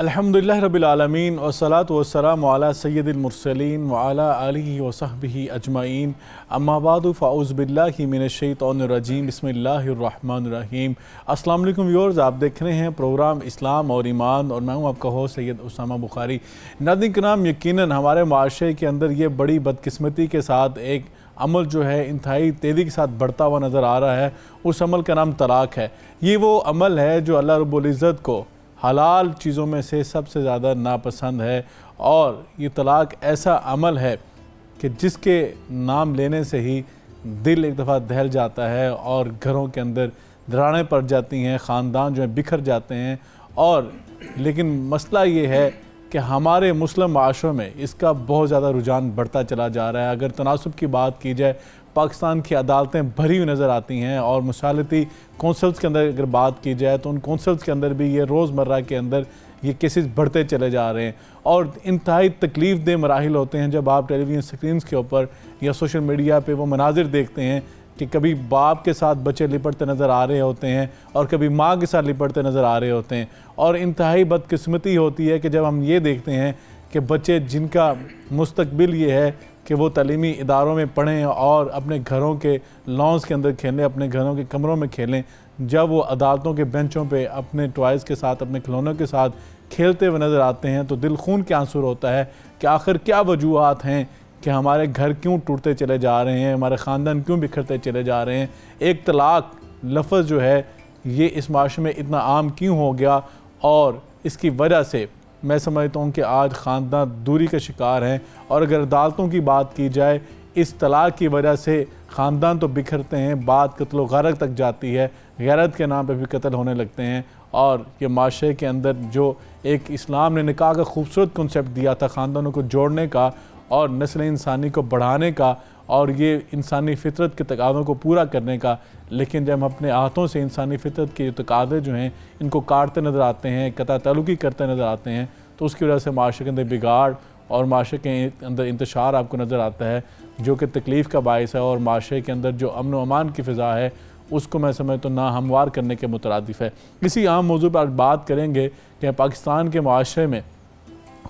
अल्हम्दुलिल्लाह रब्बिल आलमीन वसलात वसलाम वाला सैदमरसलिन वाला वसहबी अजमाइन अम्माबाद फ़ाउज़बिल्लाशैतरजीम बसमीम अस्सलाम वालेकुम व्यूअर्स आप देख रहे हैं प्रोग्राम इस्लाम और ईमान और मैं हूं आपका हो सैद उसामा बुखारी नदी नादिन नाम यकीन हमारे माशरे के अंदर ये बड़ी बदकस्मती के साथ एक अमल जो है इंतहाई तेज़ी के साथ बढ़ता हुआ नज़र आ रहा है उस अमल का नाम तलाक है ये वो अमल है जो अल्लाह रब्ज़त को हलाल चीज़ों में से सबसे ज़्यादा नापसंद है और ये तलाक़ ऐसा अमल है कि जिसके नाम लेने से ही दिल एक दफ़ा दहल जाता है और घरों के अंदर दराड़ें पड़ जाती हैं ख़ानदान जो है बिखर जाते हैं और लेकिन मसला ये है कि हमारे मुस्लिम माशरों में इसका बहुत ज़्यादा रुझान बढ़ता चला जा रहा है अगर तनासब की बात की जाए पाकिस्तान की अदालतें भरी हुई नज़र आती हैं और मशालती कौंसल्स के अंदर अगर बात की जाए तो उन कौंसल्स के अंदर भी ये रोज़मर्रा के अंदर ये केसेस बढ़ते चले जा रहे हैं और इंतहाई तकलीफ दह मराहल होते हैं जब आप टेलीविज़न स्क्रीन के ऊपर या सोशल मीडिया पर वो मनाजिर देखते हैं कि कभी बाप के साथ बच्चे लिपटते नज़र आ रहे होते हैं और कभी माँ के साथ लिपटते नज़र आ रहे होते हैं और इंतहाई बदकस्मती होती है कि जब हम ये देखते हैं कि बच्चे जिनका मुस्तबिल ये है कि वो तलीमी इदारों में पढ़ें और अपने घरों के लॉन्स के अंदर खेलें अपने घरों के कमरों में खेलें जब वो अदालतों के बेंचों पे अपने टॉयज़ के साथ अपने खिलौनों के साथ खेलते हुए नज़र आते हैं तो दिल खून के आंसू होता है कि आखिर क्या वजूहत हैं कि हमारे घर क्यों टूटते चले जा रहे हैं हमारे ख़ानदान क्यों बिखरते चले जा रहे हैं एक तलाक लफ्ज़ जो है ये इस माशरे में इतना आम क्यों हो गया और इसकी वजह से मैं समझता हूँ कि आज ख़ानदान दूरी का शिकार हैं और अगर अदालतों की बात की जाए इस तलाक की वजह से ख़ानदान तो बिखरते हैं बात कत्लो गारक तक जाती है गैरत के नाम पर भी कत्ल होने लगते हैं और ये माशरे के अंदर जो एक इस्लाम ने निकाह का खूबसूरत कंसेप्ट दिया था ख़ानदानों को जोड़ने का और नस्ल इंसानी को बढ़ाने का और ये इंसानी फितरत के तकादों को पूरा करने का लेकिन जब हम अपने हाथों से इंसानी फितरत के तकादे जो हैं इनको काटते नज़र आते हैं कता तलुकी करते नज़र आते हैं तो उसकी वजह से माशरे के अंदर बिगाड़ और माशरे के अंदर इंतशार आपको नज़र आता है जो कि तकलीफ़ का बायस है और माशरे के अंदर जो अमन अमान की फ़िज़ा है उसको मैं समझता तो ना नाहमवार करने के मुतरद है इसी आम मौजू पर आज बात करेंगे कि पाकिस्तान के माशरे में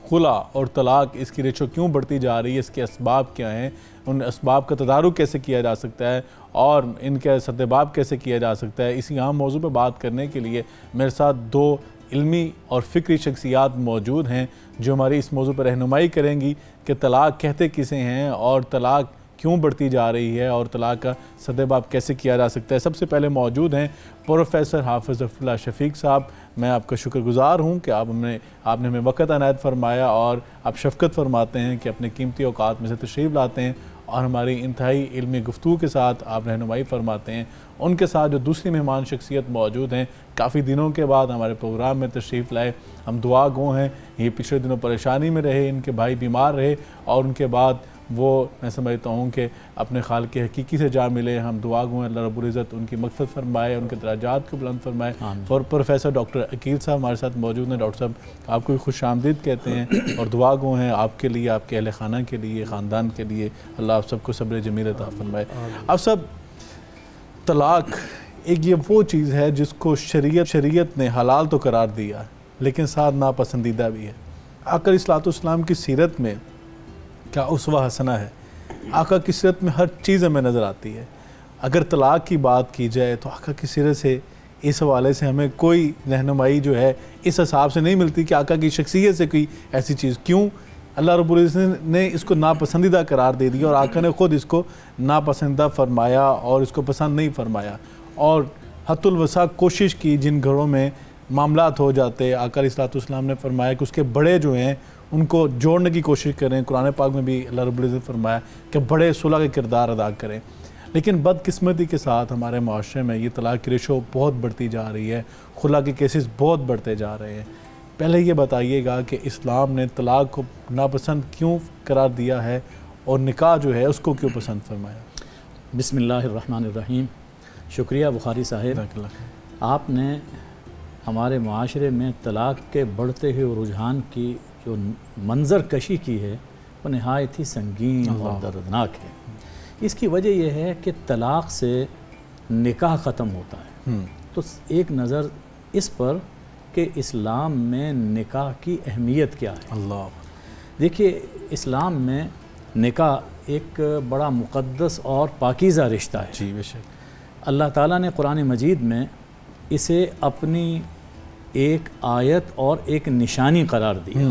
खुला और तलाक इसकी रेशो क्यों बढ़ती जा रही है इसके इसबाब क्या हैं उन इसबाब का तदारु कैसे किया जा सकता है और इनके सदबाब कैसे किया जा सकता है इसी अहम मौजू पर बात करने के लिए मेरे साथ दो इल्मी और फ़िक्री शख्सियात मौजूद हैं जो हमारी इस मौजू पर रहनुमाई करेंगी कि तलाक कहते किसे हैं और तलाक क्यों बढ़ती जा रही है और तलाक का सदैबाप कैसे किया जा सकता है सबसे पहले मौजूद हैं प्रोफेसर हाफिज़ अफुल्ला शफीक साहब मैं आपका शुक्रगुजार हूं कि आप हमने आपने हमें वक़्त अनायत फरमाया और आप शफकत फरमाते हैं कि अपने कीमती अवकात में से तशरीफ़ लाते हैं और हमारी इंतहाई इलमी गुफ्तु के साथ आप रहनुमाई फरमाते हैं उनके साथ जो दूसरी मेहमान शख्सियत मौजूद हैं काफ़ी दिनों के बाद हमारे प्रोग्राम में तशरीफ़ लाए हम दुआ गो हैं ये पिछले दिनों परेशानी में रहे इनके भाई बीमार रहे और उनके बाद वो मैं समझता हूँ कि अपने खाल के हकीकी से जा मिले हम दुआ गुँ अल्लाह रबुल्ज़त उनकी मकसद फरमाए उनके दराजात को बुलंद फरमाए और प्रोफेसर डॉक्टर अकील साहब हमारे साथ मौजूद हैं डॉक्टर साहब आपको भी खुश आमदीद कहते हैं और दुआ गुँ हैं आपके लिए आपके अहल खाना के लिए ख़ानदान के लिए अल्लाह आप सबको सब्र जमील फरमाए आप सब तलाक एक ये वो चीज़ है जिसको शरीयत शरीयत ने हलाल तो करार दिया लेकिन साथ नापसंदीदा भी है आकर इस्लाम की सीरत में क्या उसवा हसना है आका की सीरत में हर चीज़ हमें नज़र आती है अगर तलाक की बात की जाए तो आका की सीरत से इस हवाले से हमें कोई रहनुमाई जो है इस हिसाब से नहीं मिलती कि आका की शख्सियत से कोई ऐसी चीज़ क्यों अल्लाह रबुल्ज़त ने इसको नापसंदीदा करार दे दिया और आका ने ख़ुद इसको नापसंदीदा फरमाया और इसको पसंद नहीं फरमाया और हतुलवसा कोशिश की जिन घरों में मामला हो जाते आकर इसलातम ने फरमाया कि उसके बड़े जो हैं उनको जोड़ने की कोशिश करें कुरान पाक में भी अल्लाह रबुल्ज़ ने फरमाया कि बड़े सुलह का किरदार अदा करें लेकिन बदकिस्मती के साथ हमारे माशरे में ये तलाक की रेशो बहुत बढ़ती जा रही है खुला के केसेस बहुत बढ़ते जा रहे हैं पहले ये बताइएगा कि इस्लाम ने तलाक को नापसंद क्यों करार दिया है और निकाह जो है उसको क्यों पसंद फरमाया बसमीम शुक्रिया बुखारी साहिब आपने हमारे माशरे में तलाक के बढ़ते हुए रुझान की जो मंजर कशी की है वो नहायत ही संगीन और दर्दनाक है इसकी वजह यह है कि तलाक़ से निकाह ख़त्म होता है हम्म। तो एक नज़र इस पर कि इस्लाम में निकाह की अहमियत क्या है अल्लाह देखिए इस्लाम में निकाह एक बड़ा मुक़दस और पाकिज़ा रिश्ता है जी बेशक अल्लाह ताला ने कुरान मजीद में इसे अपनी एक आयत और एक निशानी करार दिया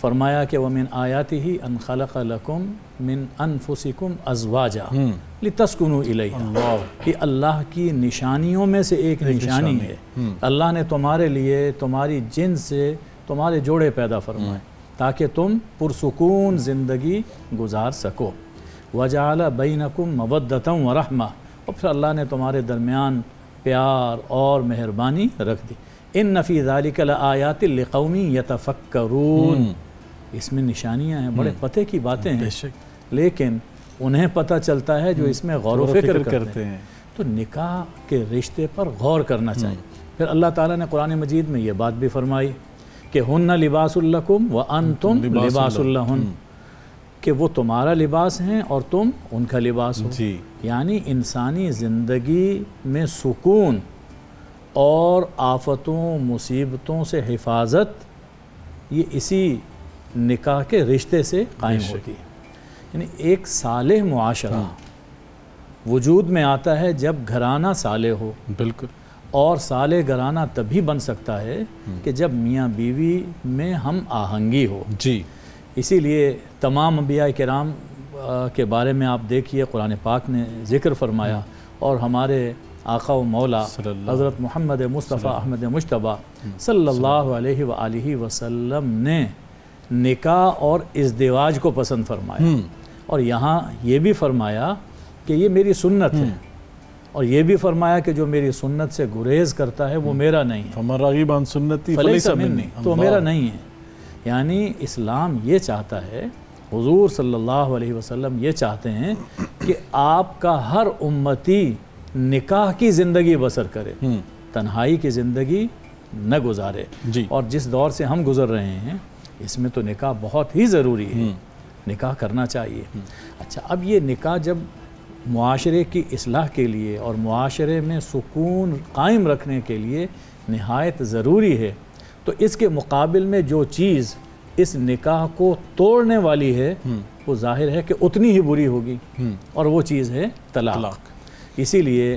फरमाया कि वमिन आयाति ही अन खलक लकुम मिन अनफुसिकुम अजवाजा हम्म। लितस्कुन ये अल्लाह की निशानियों में से एक, एक निशानी है हम्म। अल्लाह ने तुम्हारे लिए तुम्हारी जिन से तुम्हारे जोड़े पैदा फरमाए हम्म। ताकि तुम पुरसकून ज़िंदगी गुजार सको वजाल बैनकुम मवदतम व रहमा और फिर अल्लाह ने तुम्हारे दरमियान प्यार और मेहरबानी रख दी इन नफी दालिकल आयात लौमी यतफ़क्रून इसमें निशानियां हैं बड़े पते हम्म। की बातें हैं लेकिन उन्हें पता चलता है जो हम्म। इसमें गौर फिक्र करते हैं तो निकाह के रिश्ते पर गौर करना हम्म। चाहिए फिर अल्लाह ताला ने कुरान मजीद में ये बात भी फरमाई कि हन्ना लिबासुल्लकुम व अन तुम लिबास कि वो तुम्हारा लिबास हैं और तुम उनका लिबास हो जी यानी इंसानी ज़िंदगी में सुकून और आफतों मुसीबतों से हिफाजत ये इसी निकाह के रिश्ते से कायम होती है यानी एक साल माशरा हाँ। वजूद में आता है जब घराना साले हो बिल्कुल और साले घराना तभी बन सकता है हम्म। कि जब मियाँ बीवी में हम आहंगी हो जी इसीलिए तमाम अम्बिया कराम के बारे में आप देखिए कुरान पाक ने जिक्र फरमाया हम्म। और हमारे आका व मौला हज़रत मोहम्मद मुस्तफ़ा अहमद मुशतबा सल्ला वसम ने निका और इस दिवाज को पसंद फरमाया हम्म। और यहाँ ये भी फरमाया कि ये मेरी सुन्नत है हम्म। और ये भी फरमाया कि जो मेरी सुन्नत से गुरेज करता है वो हम्म। मेरा नहीं है सुन्नती तो मेरा नहीं है यानी इस्लाम ये चाहता है हुजूर सल्लल्लाहु अलैहि वसल्लम ये चाहते हैं कि आपका हर उम्मती निकाह की ज़िंदगी बसर करे तन्हाई की ज़िंदगी न गुजारे और जिस दौर से हम गुज़र रहे हैं इसमें तो निकाह बहुत ही ज़रूरी है हम्म। निकाह करना चाहिए हम्म। अच्छा अब ये निकाह जब माशरे की असलाह के लिए और माशरे में सुकून कायम रखने के लिए नहायत ज़रूरी है तो इसके मुकाबल में जो चीज़ इस निकाह को तोड़ने वाली है हम्म। वो जाहिर है कि उतनी ही बुरी होगी और वो चीज़ है तलाक इसीलिए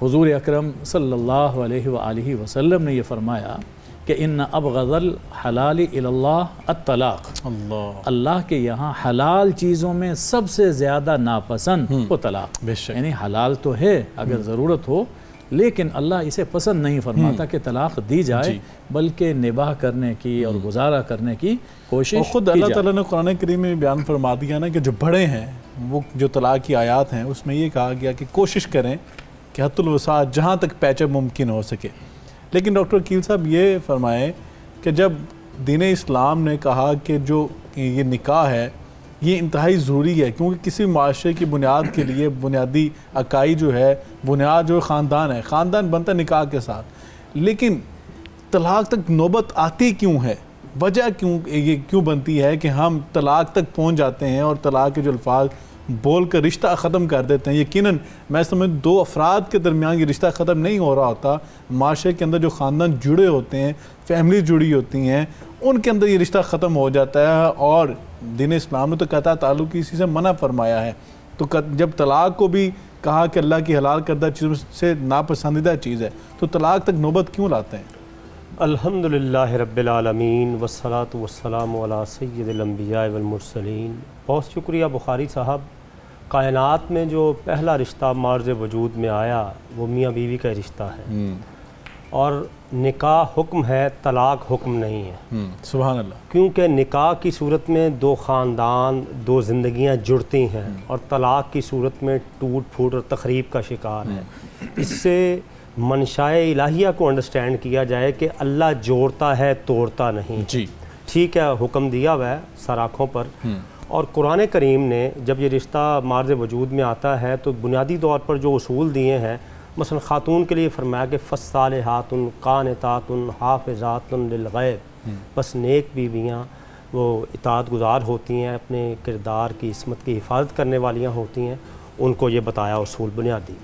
हुजूर अकरम सल्लल्लाहु अलैहि वसल्लम ने ये फरमाया कि इन अब गज़ल हलाल अतलाक़ अल्लाह के यहाँ हलाल चीज़ों में सबसे ज़्यादा नापसंद हम्म। वो तलाक यानी हलाल तो है अगर हम्म। ज़रूरत हो लेकिन अल्लाह इसे पसंद नहीं फरमाता हम्म। कि तलाक दी जाए बल्कि निबाह करने की और गुजारा करने की कोशिश और ख़ुद अल्लाह ताला ने कुरान करीम में बयान फरमा दिया ना कि जो बड़े हैं वो जो तलाक की आयात हैं उसमें ये कहा गया कि कोशिश करें कि हतुलवसा जहाँ तक पैचअप मुमकिन हो सके लेकिन डॉक्टर कील साहब ये फरमाएं कि जब दीन इस्लाम ने कहा कि जो ये निकाह है ये इंतहाई ज़रूरी है क्योंकि किसी माशरे की बुनियाद के लिए बुनियादी अकाई जो है बुनियाद जो ख़ानदान है ख़ानदान बनता है निकाह के साथ लेकिन तलाक तक नौबत आती क्यों है वजह क्यों ये क्यों बनती है कि हम तलाक तक पहुंच जाते हैं और तलाक के जो अल्फाज बोल कर रिश्ता ख़त्म कर देते हैं यकीन मैं समझ दो अफराद के दरमियान ये रिश्ता ख़त्म नहीं हो रहा होता माशरे के अंदर जो ख़ानदान जुड़े होते हैं फैमिली जुड़ी होती हैं उनके अंदर ये रिश्ता ख़त्म हो जाता है और दिन इस्लाम ने तो कता ताल्लुक इसी से मना फरमाया है तो जब तलाक को भी कहा कि अल्लाह की हलाल करदा चीज़ों से नापसंदीदा चीज़ है तो तलाक तक नौबत क्यों लाते हैं अलहमदिल्ला रबालमीन वसलात वसलाम सैदम्बिया बहुत शुक्रिया बुखारी साहब कायनात में जो पहला रिश्ता मार्ज वजूद में आया वो मियाँ बीवी का रिश्ता है हम्म। और निकाह हुक्म है तलाक हुक्म नहीं है हम्म, सुबह अल्लाह क्योंकि निकाह की सूरत में दो ख़ानदान दो जिंदगियां जुड़ती हैं हम्म। और तलाक की सूरत में टूट फूट और तकरीब का शिकार है इससे मनशाए इलाहिया को अंडरस्टैंड किया जाए कि अल्लाह जोड़ता है तोड़ता नहीं जी ठीक है हुक्म दिया हुआ है सराखों पर और कुरान करीम ने जब ये रिश्ता मार्ज वजूद में आता है तो बुनियादी तौर पर जो असूल दिए हैं मसल ख़ातून के लिए फरमाया कि फ़साल हातन कान तातन हाफातनगैब बस नेक बीवियाँ वो इताद गुजार होती हैं अपने किरदार की इसमत की हिफाजत करने वालियाँ होती हैं उनको ये बताया असूल बुनियादी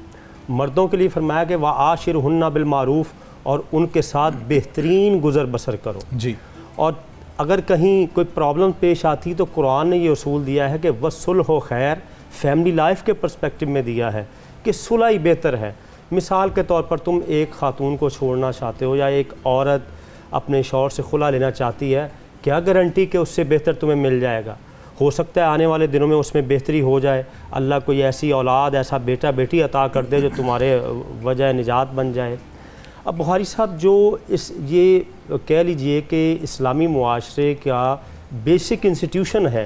मर्दों के लिए फरमाया कि वह आशिर हन्ना बिलमूफ़ और उनके साथ बेहतरीन गुजर बसर करो जी और अगर कहीं कोई प्रॉब्लम पेश आती तो कुरान ने ये असूल दिया है कि सुलह हो खैर फैमिली लाइफ के परस्पेक्टिव में दिया है कि सुलह ही बेहतर है मिसाल के तौर पर तुम एक खातून को छोड़ना चाहते हो या एक औरत अपने शौर से खुला लेना चाहती है क्या गारंटी कि उससे बेहतर तुम्हें मिल जाएगा हो सकता है आने वाले दिनों में उसमें बेहतरी हो जाए अल्लाह कोई ऐसी औलाद ऐसा बेटा बेटी अता कर दे जो तुम्हारे वजह निजात बन जाए अब बुखारी साहब जो इस ये कह लीजिए कि इस्लामी माशरे का बेसिक इंस्टीट्यूशन है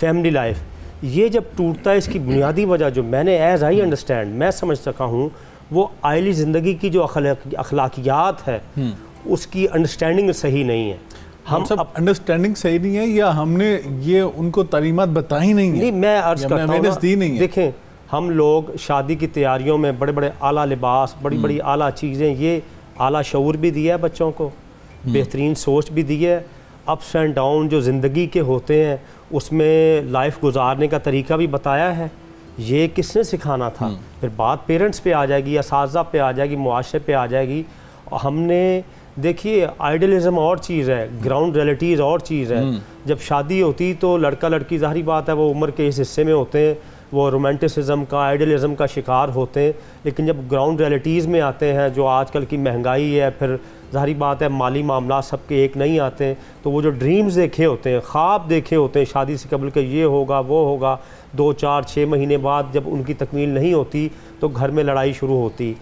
फैमिली लाइफ ये जब टूटता है इसकी बुनियादी वजह जो मैंने एज आई अंडरस्टैंड मैं समझ सका हूँ वो आयली ज़िंदगी की जो अखलाकियात है हम्म। उसकी अंडरस्टैंडिंग सही नहीं है हम सब अंडरस्टैंडिंग सही नहीं है या हमने ये उनको तालीमत बताई नहीं, नहीं है मैं अर्ज करता हूँ नहीं देखें हम लोग शादी की तैयारियों में बड़े बड़े आला लिबास बड़ी बड़ी हम्म। आला चीज़ें ये आला शूर भी दिया है बच्चों को हम्म। बेहतरीन सोच भी दी है अप्स एंड डाउन जो ज़िंदगी के होते हैं उसमें लाइफ गुजारने का तरीका भी बताया है ये किसने सिखाना था हम्म। फिर बात पेरेंट्स पे आ जाएगी इस पे आ जाएगी मुआरे पे आ जाएगी हमने देखिए आइडियलिज्म और चीज़ है ग्राउंड रियलिटीज़ और चीज़ है जब शादी होती तो लड़का लड़की जाहरी बात है वो उम्र के इस हिस्से में होते हैं वो रोमांटिसिज्म का आइडियलिज़म का शिकार होते हैं लेकिन जब ग्राउंड रियलिटीज़ में आते हैं जो आजकल की महंगाई है फिर ज़ाहरी बात है माली मामला सबके एक नहीं आते हैं तो वो जो ड्रीम्स देखे होते हैं ख्वाब देखे होते हैं शादी से कबल के ये होगा वो होगा दो चार छः महीने बाद जब उनकी तकमील नहीं होती तो घर में लड़ाई शुरू होती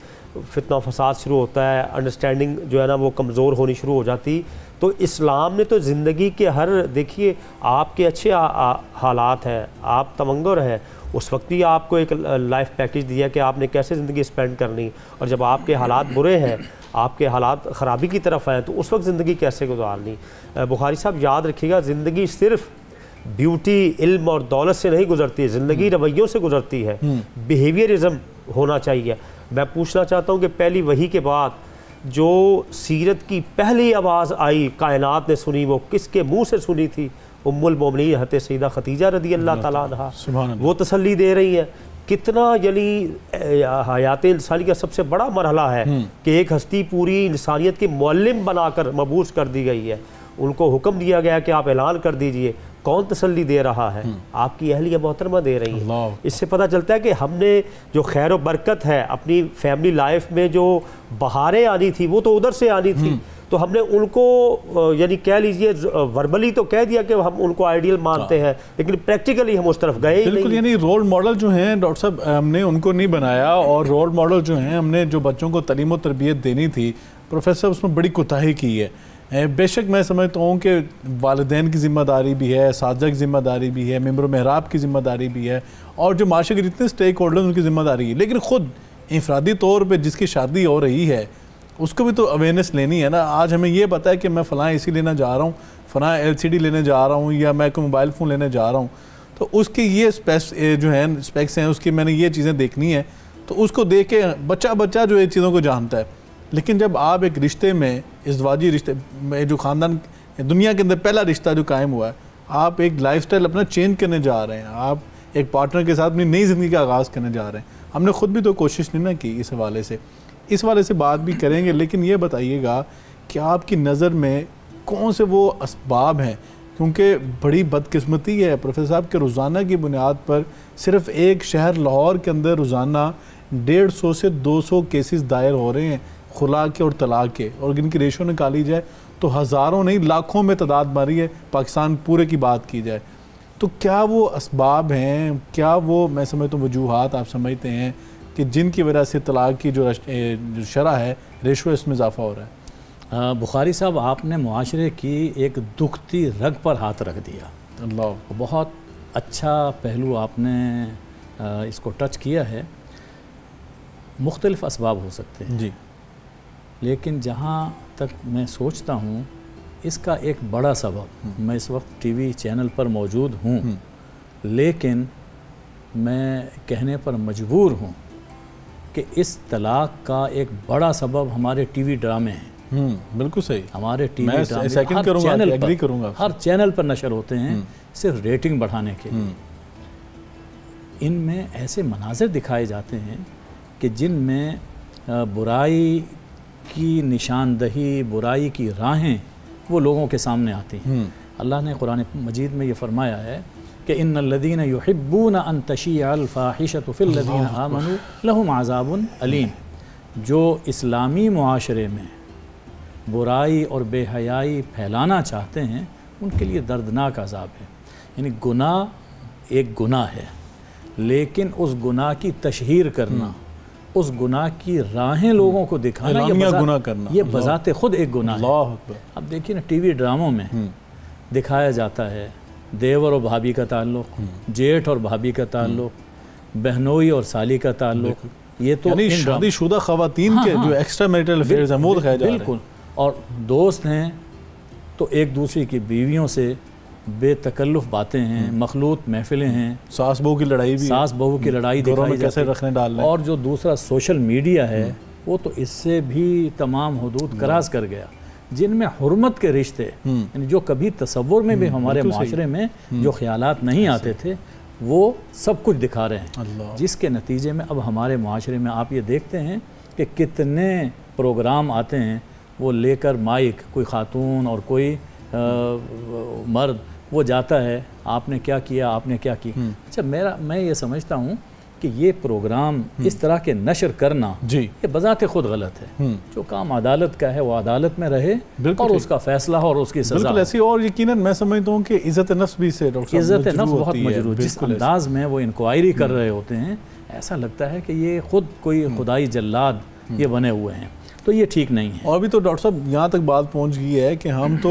फितना फसाद शुरू होता है अंडरस्टैंडिंग जो है ना वो कमज़ोर होनी शुरू हो जाती तो इस्लाम ने तो ज़िंदगी के हर देखिए आपके अच्छे हालात हैं आप तमंगर हैं उस वक्त ही आपको एक लाइफ पैकेज दिया कि आपने कैसे ज़िंदगी स्पेंड करनी और जब आपके हालात बुरे हैं आपके हालात ख़राबी की तरफ हैं तो उस वक्त ज़िंदगी कैसे गुजारनी बुखारी साहब याद रखिएगा ज़िंदगी सिर्फ़ ब्यूटी इल्म और दौलत से नहीं गुजरती है ज़िंदगी हम्म। रवैयों से गुजरती है बिहेवियरिज़म हम्म। होना चाहिए मैं पूछना चाहता हूँ कि पहली वही के बाद जो सीरत की पहली आवाज़ आई कायनात ने सुनी वो किसके मुंह से सुनी थी उम्मुलमोमिन हत सईदा खतीजा रदी अल्लाह तला वो तसली दे रही है कितना यानी हयात इंसानी का सबसे बड़ा मरहला है हम्म। कि एक हस्ती पूरी इंसानियत के मलम बनाकर मबूस कर दी गई है उनको हुक्म दिया गया कि आप ऐलान कर दीजिए कौन तसली दे रहा है हम्म। आपकी अहलिया मोहतरमा दे रही है इससे पता चलता है कि हमने जो खैर बरकत है अपनी फैमिली लाइफ में जो बहारें आनी थी वो तो उधर से आनी थी हम्म। तो हमने उनको यानी कह लीजिए वर्बली तो कह दिया कि हम उनको आइडियल मानते हाँ। हैं लेकिन प्रैक्टिकली हम उस तरफ गए बिल्कुल यानी रोल मॉडल जो हैं डॉक्टर साहब हमने उनको नहीं बनाया और रोल मॉडल जो हैं हमने जो बच्चों को तलीम तरबियत देनी थी प्रोफेसर उसमें बड़ी कोताही की है बेशक मैं समझता हूँ कि वालदेन की ज़िम्मेदारी भी है साजा की ज़िम्मेदारी भी है मम्बर महराब की ज़िम्मेदारी भी है और जो माशे के जितने स्टेक होल्डर उनकी ज़िम्मेदारी है लेकिन ख़ुद इंफरादी तौर पर जिसकी शादी हो रही है उसको भी तो अवेयरनेस लेनी है ना आज हमें ये पता है कि मैं फ़लाँ ए लेना जा रहा हूँ फ़लाँ एल लेने जा रहा हूँ या मैं कोई मोबाइल फ़ोन लेने जा रहा हूँ तो उसके ये स्पेस जो है स्पेक्स हैं उसकी मैंने ये चीज़ें देखनी है तो उसको देख के बच्चा बच्चा जो ये चीज़ों को जानता है लेकिन जब आप एक रिश्ते में इस वाजी रिश्ते में जो ख़ानदान दुनिया के अंदर पहला रिश्ता जो कायम हुआ है आप एक लाइफ अपना चेंज करने जा रहे हैं आप एक पार्टनर के साथ अपनी नई ज़िंदगी का आगाज़ करने जा रहे हैं हमने खुद भी तो कोशिश नहीं ना की इस हवाले से इस वाले से बात भी करेंगे लेकिन ये बताइएगा कि आपकी नज़र में कौन से वो इसबाब हैं क्योंकि बड़ी बदकिस्मती है प्रोफेसर साहब के रोज़ाना की बुनियाद पर सिर्फ एक शहर लाहौर के अंदर रोज़ाना डेढ़ सौ से दो सौ केसेस दायर हो रहे हैं खुला के और तलाक के और इनकी रेशो निकाली जाए तो हज़ारों नहीं लाखों में तादाद मारी है पाकिस्तान पूरे की बात की जाए तो क्या वो इसबाब हैं क्या वो मैं समझता तो हूँ वजूहत आप समझते हैं कि जिनकी वजह से तलाक की जो, शरह है रेशो इसमें इजाफा हो रहा है बुखारी साहब आपने माशरे की एक दुखती रग पर हाथ रख दिया बहुत अच्छा पहलू आपने इसको टच किया है मुख्तलफ इसबाब हो सकते हैं जी लेकिन जहाँ तक मैं सोचता हूँ इसका एक बड़ा सबब हम्म। मैं इस वक्त टी वी चैनल पर मौजूद हूँ हम्म। लेकिन मैं कहने पर मजबूर हूँ कि इस तलाक का एक बड़ा सबब हमारे टीवी ड्रामे हैं हम्म, बिल्कुल सही हमारे टीवी ड्रामे हर चैनल पर हर चैनल पर नशर होते हैं हम्म। सिर्फ रेटिंग बढ़ाने के हम्म। इनमें ऐसे मनाजिर दिखाए जाते हैं कि जिनमें बुराई की निशानदही बुराई की राहें वो लोगों के सामने आती हैं अल्लाह ने कुरान मजीद में ये फरमाया है कि इन लदीन यहब्बून अन तशी अलफ़ाहिशत फिलदीन आमन लहम आज़ाबन अलीम जो इस्लामी माशरे में बुराई और बेहयाई फैलाना चाहते हैं उनके लिए दर्दनाक अजाब है यानी गुनाह एक गुनाह है लेकिन उस गुनाह की तशहर करना हम्म। उस गुनाह की राहें लोगों को दिखाना ये गुनाह करना ये बजाते खुद एक गुनाह है अब देखिए ना टीवी ड्रामों में हम्म। दिखाया जाता है देवर और भाभी का ताल्लुक हम्म। जेठ और भाभी का ताल्लुक हम्म। बहनोई और साली का ताल्लुक ये तो शादीशुदा खातन हाँ, के हाँ। जो एक्स्ट्रा मेरिटल हैं वो बिल्कुल और दोस्त हैं तो एक दूसरे की बीवियों से बेतकल्लुफ बातें हैं हम्म। मखलूत महफिलें हैं सास बहू की लड़ाई भी सास बहू की लड़ाई दिखाई कैसे रखने डाल और जो दूसरा सोशल मीडिया है वो तो इससे भी तमाम हदूद क्रास कर गया जिनमें हरमत के रिश्ते हम्म। जो कभी तस्वुर में भी हम्म, हमारे माशरे में हम्म। जो ख्याल नहीं आते थे वो सब कुछ दिखा रहे हैं जिसके नतीजे में अब हमारे माशरे में आप ये देखते हैं कि कितने प्रोग्राम आते हैं वो लेकर माइक कोई खातून और कोई आ, मर्द वो जाता है आपने क्या किया आपने क्या किया अच्छा मेरा मैं ये समझता हूँ कि ये प्रोग्राम हम्म। इस तरह के नशर करना जी ये बजाते खुद गलत है हम्म। जो काम अदालत का है वो अदालत में रहे और उसका फैसला और उसकी सजा ऐसी और यकीनन मैं समझता हूँ कि इज़्ज़त नफ्स भी से इज़्ज़त नफ्स बहुत मजरूर जिस अंदाज में वो इंक्वायरी कर हम्म। रहे होते हैं ऐसा लगता है कि ये खुद कोई खुदाई जल्लाद ये बने हुए हैं तो ये ठीक नहीं है और भी तो डॉक्टर साहब यहाँ तक बात पहुँच गई है कि हम तो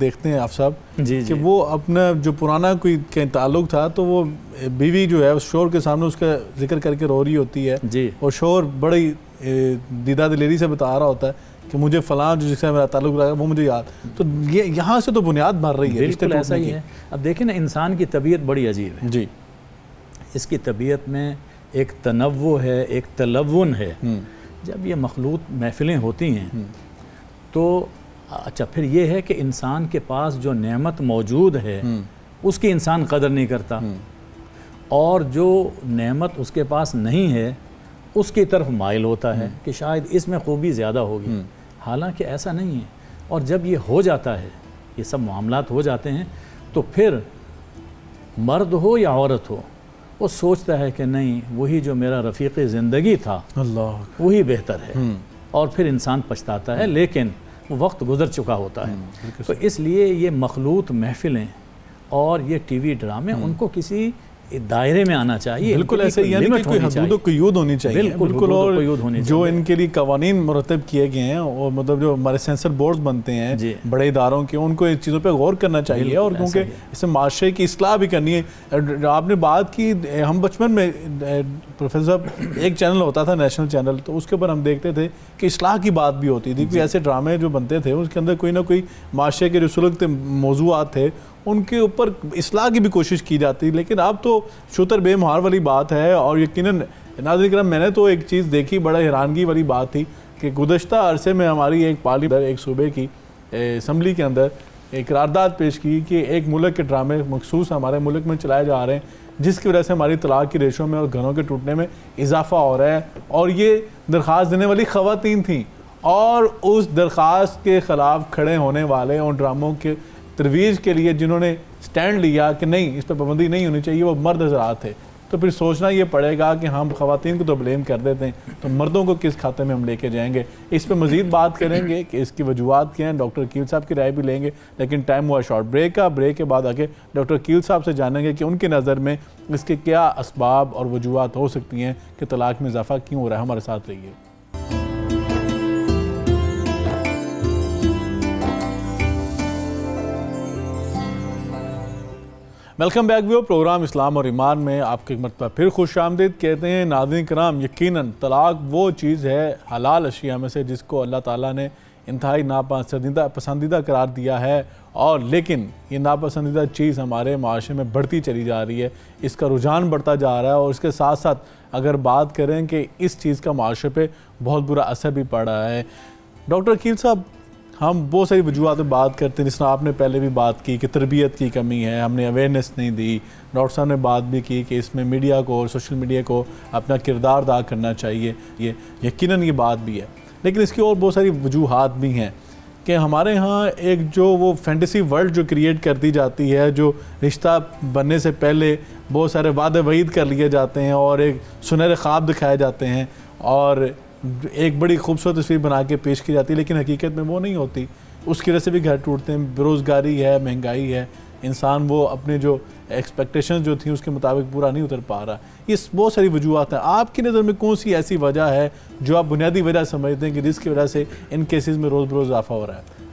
देखते हैं आप साहब जी कि जी। वो अपना जो पुराना कोई ताल्लुक था तो वो बीवी जो है शोर के सामने उसका जिक्र करके रो रही होती है जी और शोर बड़ी दीदा दिलेरी से बता रहा होता है कि मुझे फलां जो जिससे मेरा ताल्लुक रहा वो मुझे याद तो ये यहाँ से तो बुनियाद भर रही है बिल्कुल ऐसा ही है अब देखिए ना इंसान की तबीयत बड़ी अजीब है जी इसकी तबीयत में एक तनव है एक तलवन है हम्म। जब ये मखलूत महफ़िलें होती हैं हम्म। तो अच्छा फिर ये है कि इंसान के पास जो नेमत मौजूद है हम्म। उसकी इंसान कदर नहीं करता हम्म। और जो नेमत उसके पास नहीं है उसकी तरफ माइल होता है कि शायद इसमें खूबी ज़्यादा होगी हालांकि ऐसा नहीं है और जब ये हो जाता है ये सब मामला हो जाते हैं तो फिर मर्द हो या औरत हो वो सोचता है कि नहीं वही जो मेरा रफ़ीक ज़िंदगी था वही बेहतर है हम्म। और फिर इंसान पछताता है लेकिन वो वक्त गुजर चुका होता है हम्म, तो इसलिए ये मखलूत महफिलें और ये टी वी ड्रामे हम्म। उनको किसी दायरे में आना चाहिए बिल्कुल ऐसे यानी कि कोई हदूद कयूद होनी चाहिए बिल्कुल, और जो इनके लिए कवानीन मुरतब किए गए हैं और मतलब जो हमारे सेंसर बोर्ड बनते हैं बड़े इदारों के उनको इन चीज़ों पर गौर करना चाहिए और क्योंकि इसे माशरे की असलाह भी करनी है आपने बात की हम बचपन में प्रोफेसर एक चैनल होता था नेशनल चैनल तो उसके ऊपर हम देखते थे कि असलाह की बात भी होती थी कि ऐसे ड्रामे जो बनते थे उसके अंदर कोई ना कोई माशरे के रसूलत मौजूद थे उनके ऊपर इसलाह की भी कोशिश की जाती लेकिन अब तो शुतर बेमहार वाली बात है और यकीन नाज़िक्रम करम मैंने तो एक चीज़ देखी बड़ा हैरानगी वाली बात थी कि गुजशत अरसे में हमारी एक पार्लियामेंट एक सूबे की इसम्बली के अंदर एक करारदाद पेश की कि एक मुल्क के ड्रामे मखसूस हमारे मुल्क में चलाए जा रहे हैं जिसकी वजह से हमारी तलाक की रेशों में और घरों के टूटने में इजाफा हो रहा है और ये दरख्वास्त देने वाली खातन थी और उस दरख्वास्त के ख़िलाफ़ खड़े होने वाले उन ड्रामों के तरवीज़ के लिए जिन्होंने स्टैंड लिया कि नहीं इस पर पाबंदी नहीं होनी चाहिए वो मर्द हजरात थे तो फिर सोचना ये पड़ेगा कि हाँ, हम खातन को तो ब्लेम कर देते हैं तो मर्दों को किस खाते में हम लेके जाएंगे इस पर मज़ीद बात करेंगे कि इसकी वजूहत क्या हैं डॉक्टर कील साहब की राय भी लेंगे लेकिन टाइम हुआ शॉर्ट ब्रेक का ब्रेक के बाद आके डॉक्टर कील साहब से जानेंगे कि उनकी नज़र में इसके क्या इसबाब और वजूहत हो सकती हैं कि तलाक में इजाफा क्यों हो रहा है हमारे साथ रहिए वेलकम बैक व्यू प्रोग्राम इस्लाम और ईमान में आपकी मरतबा फिर खुश आमदीद कहते हैं नाजिन कराम यकीनन तलाक वो चीज़ है हलाल अशिया में से जिसको अल्लाह ताला ने इंतहाई नापसंदीदा पसंदीदा करार दिया है और लेकिन ये नापसंदीदा चीज़ हमारे माशरे में बढ़ती चली जा रही है इसका रुझान बढ़ता जा रहा है और इसके साथ साथ अगर बात करें कि इस चीज़ का माशरे पर बहुत बुरा असर भी पड़ रहा है डॉक्टर अकील साहब हम बहुत सारी वजूहत में बात करते हैं जिसने आपने पहले भी बात की कि तरबियत की कमी है हमने अवेयरनेस नहीं दी डॉक्टर साहब ने बात भी की कि इसमें मीडिया को और सोशल मीडिया को अपना किरदार अदा करना चाहिए ये यकीन ये बात भी है लेकिन इसकी और बहुत सारी वजूहत भी हैं कि हमारे यहाँ एक जो वो फैंटेसी वर्ल्ड जो क्रिएट कर दी जाती है जो रिश्ता बनने से पहले बहुत सारे वादे वहीद कर लिए जाते हैं और एक सुनहरे ख्वाब दिखाए जाते हैं और एक बड़ी खूबसूरत तस्वीर बना के पेश की जाती है लेकिन हकीकत में वो नहीं होती उसकी वजह से भी घर टूटते हैं बेरोज़गारी है महंगाई है इंसान वो अपने जो एक्सपेक्टेशन जो थी उसके मुताबिक पूरा नहीं उतर पा रहा ये बहुत सारी वजूहत हैं आपकी नज़र में कौन सी ऐसी वजह है जो आप बुनियादी वजह समझते हैं कि जिसकी वजह से इन केसेस में रोज़ बरोज़ इजाफा हो रहा है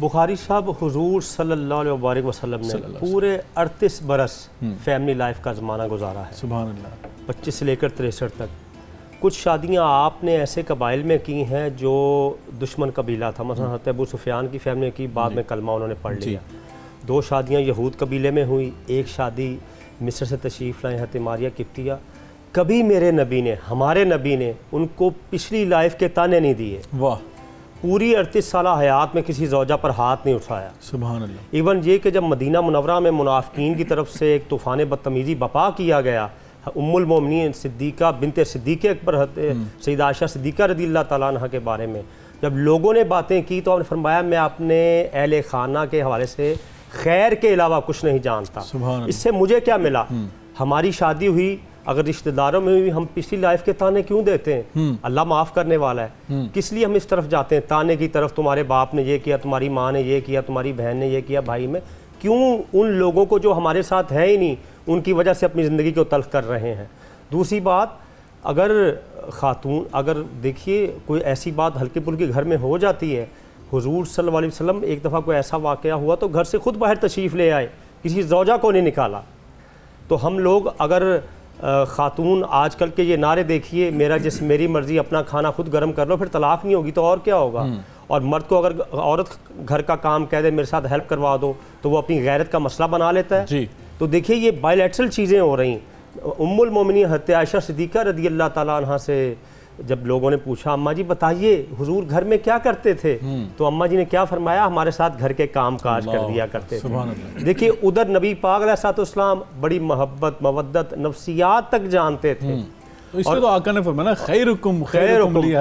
बुखारी साहब हजूर सल्ला वबारक वसलम ने पूरे अड़तीस बरस फैमिली हम्म। लाइफ का ज़माना गुजारा है सुबह पच्चीस से लेकर तिरसठ तक कुछ शादियां आपने ऐसे कबाइल में की हैं जो दुश्मन कबीला था मसलन हत हम्म। अबू सुफियान की फैमिली की बाद में कलमा उन्होंने पढ़ लिया दो शादियां यहूद कबीले में हुई एक शादी मिस्र से तशीफ लाए हत मारिया किप्तिया कभी मेरे नबी ने हमारे नबी ने उनको पिछली लाइफ के ताने नहीं दिए वाह पूरी अड़तीस साल हयात में किसी जोजा पर हाथ नहीं उठाया सुबह इवन ये कि जब मदीना मुनवरा में मुनाफिकीन की तरफ से एक तूफ़ान बदतमीज़ी बपा किया गया उम्मुल मोमिन सिद्दीक़ा बिनते सिद्दीक़ अकबर हम्म। सईद आशा सिद्दीक़ा रदी अल्लाह के बारे में जब लोगों ने बातें की तो आपने फरमाया मैं अपने अहल खाना के हवाले से खैर के अलावा कुछ नहीं जानता इससे मुझे क्या मिला हम्म। हमारी शादी हुई अगर रिश्तेदारों में भी हम पिछली लाइफ के ताने क्यों देते हैं हम्म। अल्लाह माफ़ करने वाला है किस लिए हम इस तरफ जाते हैं ताने की तरफ तुम्हारे बाप ने ये किया तुम्हारी माँ ने ये किया तुम्हारी बहन ने ये किया भाई में क्यों उन लोगों को जो हमारे साथ है ही नहीं उनकी वजह से अपनी ज़िंदगी को तलख कर रहे हैं दूसरी बात अगर ख़ातून अगर देखिए कोई ऐसी बात हल्के पुल्के घर में हो जाती है हजूर सल्ला वसम एक दफ़ा कोई ऐसा वाक़ हुआ तो घर से ख़ुद बाहर तशरीफ़ ले आए किसी जोजा को नहीं निकाला तो हम लोग अगर ख़ातून आजकल के ये नारे देखिए मेरा जिस मेरी मर्ज़ी अपना खाना खुद गर्म कर लो फिर तलाक नहीं होगी तो और क्या होगा हम्म। और मर्द को अगर औरत घर का काम कह दे मेरे साथ हेल्प करवा दो तो वो अपनी गैरत का मसला बना लेता है जी तो देखिए ये बायलैटरल चीज़ें हो रही उम्मुल मोमिनी हत्या आयशा सदीक़ा रदी अल्लाह तह से जब लोगों ने पूछा अम्मा जी बताइए हुजूर घर में क्या करते थे हम्म। तो अम्मा जी ने क्या फरमाया हमारे साथ घर के काम काज कर दिया करते थे देखिए उधर नबी पाक सातम बड़ी मोहब्बत मवदत नफसियात तक जानते थे हम्म। तो तो आका ने फरमाया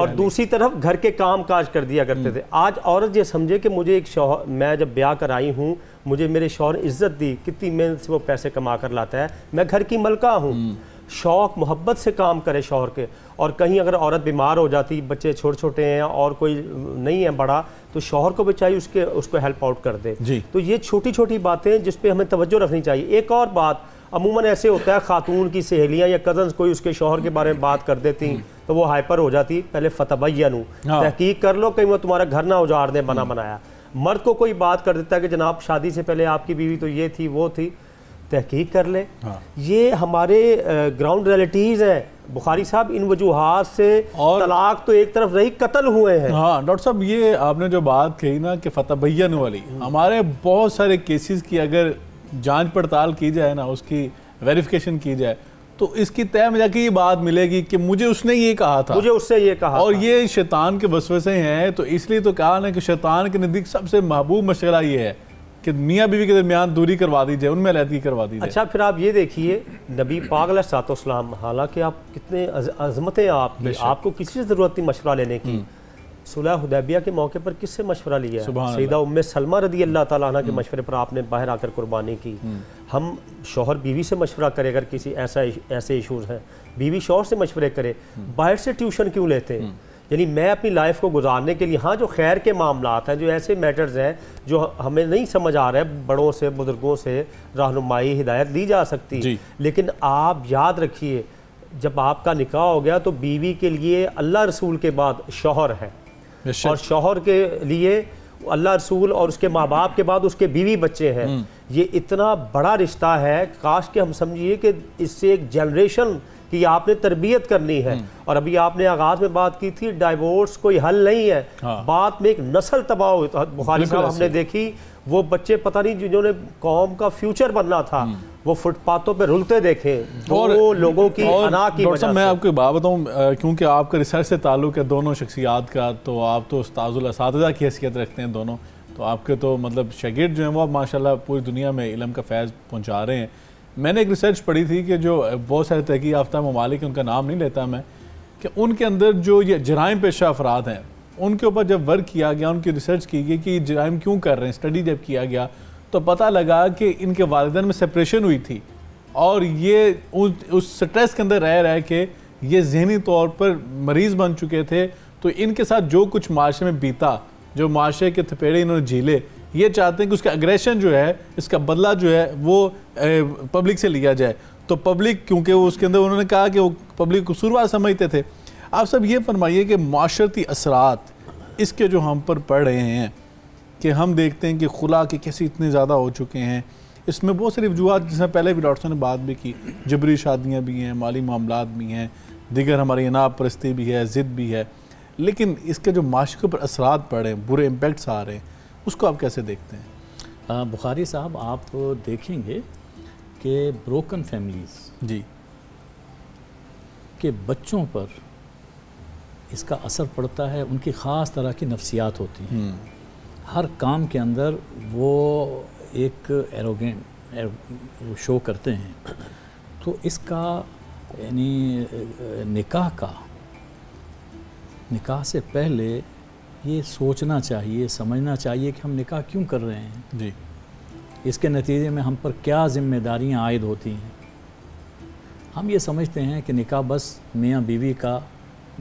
और दूसरी तरफ घर के काम काज कर दिया करते हम्म। थे आज औरत ये समझे कि मुझे एक शौहर मैं जब ब्याह कर आई हूँ मुझे मेरे शौर इज्जत दी कितनी मेहनत से वो पैसे कमा कर लाता है मैं घर की मलका हूँ हम्म। शौक मोहब्बत से काम करे शौहर के और कहीं अगर औरत बीमार हो जाती बच्चे छोटे छोटे हैं और कोई नहीं है बड़ा तो शौहर को भी चाहिए उसके उसको हेल्प आउट कर दे तो ये छोटी छोटी बातें जिस पे हमें तवज्जो रखनी चाहिए एक और बात अमूमन ऐसे होता है खातून की सहेलियाँ या कज़न कोई उसके शोहर के बारे में बात कर देती तो वो हाइपर हो जाती पहले फतबैन नू हाँ। तहकीक कर लो कहीं वो तुम्हारा घर ना उजाड़ दे बना हम्म। बनाया मर्द को कोई बात कर देता है कि जनाब शादी से पहले आपकी बीवी तो ये थी वो थी तहकीक कर ले हाँ। ये हमारे ग्राउंड रियलिटीज़ है बुखारी साहब इन वजूहत से और तलाक तो एक तरफ रही कत्ल हुए हैं हाँ डॉक्टर साहब ये आपने जो बात कही ना कि फतेह भैया वाली हम्म। हमारे बहुत सारे केसेस की अगर जांच पड़ताल की जाए ना उसकी वेरिफिकेशन की जाए तो इसकी तय में जाके ये बात मिलेगी कि मुझे उसने ये कहा था मुझे उससे ये कहा और ये शैतान के वसवसे हैं तो इसलिए तो कहा ना कि शैतान के नज़दीक सबसे महबूब मशवरा ये है कि मियाँ बीवी के दरमियान दूरी करवा दी जाए उनमें अलहदगी करवा दी जाए अच्छा फिर आप ये देखिए नबी पागल सातोसलाम हालांकि आप कितने अजमतें आप आपको किसी से ज़रूरत नहीं मशवरा लेने की हम्म। सुलह हुदैबिया के मौके पर किससे मशवरा लिया है सईदा सलमा रदी अल्लाह ताला के हम्म। मशवरे पर आपने बाहर आकर कुर्बानी की हम्म। हम शोहर बीवी से मशवरा करें अगर किसी ऐसा ऐसे इशूज़ हैं बीवी शोहर से मशवरे करे हम्म। बाहर से ट्यूशन क्यों लेते हैं यानी मैं अपनी लाइफ को गुजारने के लिए हाँ जो खैर के मामला हैं जो ऐसे मैटर्स हैं जो हमें नहीं समझ आ रहे बड़ों से बुज़ुर्गों से रहनुमाई हिदायत दी जा सकती है लेकिन आप याद रखिए जब आपका निकाह हो गया तो बीवी के लिए अल्लाह रसूल के बाद शोहर है और शोहर के लिए अल्लाह रसूल और उसके माँ बाप के बाद उसके बीवी बच्चे हैं हम्म। ये इतना बड़ा रिश्ता है काश के हम समझिए कि इससे एक जनरेशन कि आपने तरबियत करनी है हम्म। और अभी आपने आगाज में बात की थी डाइवोर्स कोई हल नहीं है हाँ। बात में एक नस्ल तबाह हुई तो बुखारी साहब हमने देखी वो बच्चे पता नहीं जिन्होंने कौम का फ्यूचर बनना था हम्म। वो फुटपाथों पे रुलते देखे और वो लोगों की और अना की वजह मैं आपको बात बताऊं क्योंकि आपका रिसर्च से ताल्लुक है दोनों शख्सियात का तो आप तो उस्ताजुल इस की हैसियत रखते हैं दोनों तो आपके तो मतलब शगीर जो हैं वो आप माशाल्लाह पूरी दुनिया में इलम का फैज़ पहुंचा रहे हैं मैंने एक रिसर्च पढ़ी थी कि जो बहुत सारे तहकी याफ्ता ममालिक उनका नाम नहीं लेता मैं कि उनके अंदर जो ये जराइम पेशा अफराद हैं उनके ऊपर जब वर्क किया गया उनकी रिसर्च की गई कि जराइम क्यों कर रहे हैं स्टडी जब किया गया तो पता लगा कि इनके वालदेन में सेपरेशन हुई थी और ये उस, उस स्ट्रेस के अंदर रह रहे के ये जहनी तौर पर मरीज़ बन चुके थे तो इनके साथ जो कुछ माशरे में बीता जो माशरे के थपेड़े इन्होंने झीले ये चाहते हैं कि उसका अग्रेशन जो है इसका बदला जो है वो पब्लिक से लिया जाए तो पब्लिक क्योंकि वो उसके अंदर उन्होंने कहा कि वो पब्लिक को शुरुआत समझते थे आप सब ये फरमाइए कि माशरती असरात इसके जो हम पर पड़ रहे हैं कि हम देखते हैं कि खुला के कैसे इतने ज़्यादा हो चुके हैं इसमें बहुत सारी वजूहत जिसमें पहले भी डॉक्टर ने बात भी की जबरी शादियाँ भी हैं माली मामला भी हैं दिगर हमारी अनाब परस्ती भी है ज़िद भी है लेकिन इसके जो माशरे पर असरात पड़ रहे हैं बुरे इम्पेक्ट्स आ रहे हैं उसको आप कैसे देखते हैं बुखारी साहब आप देखेंगे कि ब्रोकन फैमिलीज जी के बच्चों पर इसका असर पड़ता है उनकी ख़ास तरह की नफ्सियात होती हैं हम्म। हर काम के अंदर वो एक एरोगेंट शो करते हैं तो इसका यानी निकाह का निकाह से पहले ये सोचना चाहिए समझना चाहिए कि हम निकाह क्यों कर रहे हैं जी इसके नतीजे में हम पर क्या जिम्मेदारियां आयद होती हैं हम ये समझते हैं कि निकाह बस मियाँ बीवी का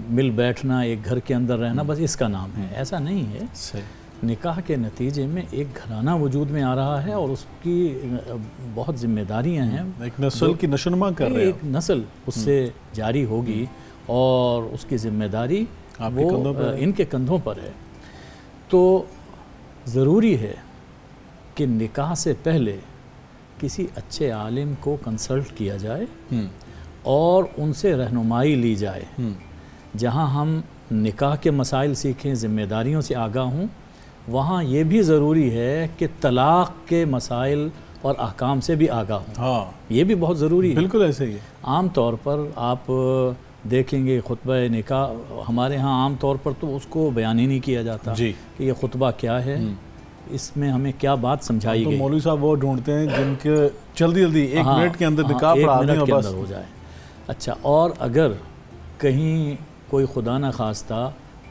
मिल बैठना एक घर के अंदर रहना हम्म। बस इसका नाम है ऐसा नहीं है निकाह के नतीजे में एक घराना वजूद में आ रहा है और उसकी बहुत जिम्मेदारियां हैं हम्म। एक नस्ल की नशोनमा कर रहे हैं एक नस्ल उससे हम्म। जारी होगी और उसकी जिम्मेदारी वो कंधों पर इनके कंधों पर है तो ज़रूरी है कि निकाह से पहले किसी अच्छे आलिम को कंसल्ट किया जाए हम्म। और उनसे रहनुमाई ली जाए हम्म। जहाँ हम निकाह के मसाइल सीखें ज़िम्मेदारियों से आगा हूँ वहाँ ये भी ज़रूरी है कि तलाक़ के मसाइल और अहकाम से भी आगा हूँ हाँ ये भी बहुत ज़रूरी है बिल्कुल ऐसे ही आम तौर पर आप देखेंगे खुतब निका हमारे यहाँ आम तौर पर तो उसको बयान ही नहीं किया जाता जी कि ये खुतबा क्या है हम्म। इसमें हमें क्या बात समझाई तो गई मौलवी साहब वो ढूंढते हैं जिनके जल्दी जल्दी एक हाँ, मिनट के अंदर निका हाँ, एक मिनट के अंदर हो जाए अच्छा और अगर कहीं कोई खुदा न खास्ता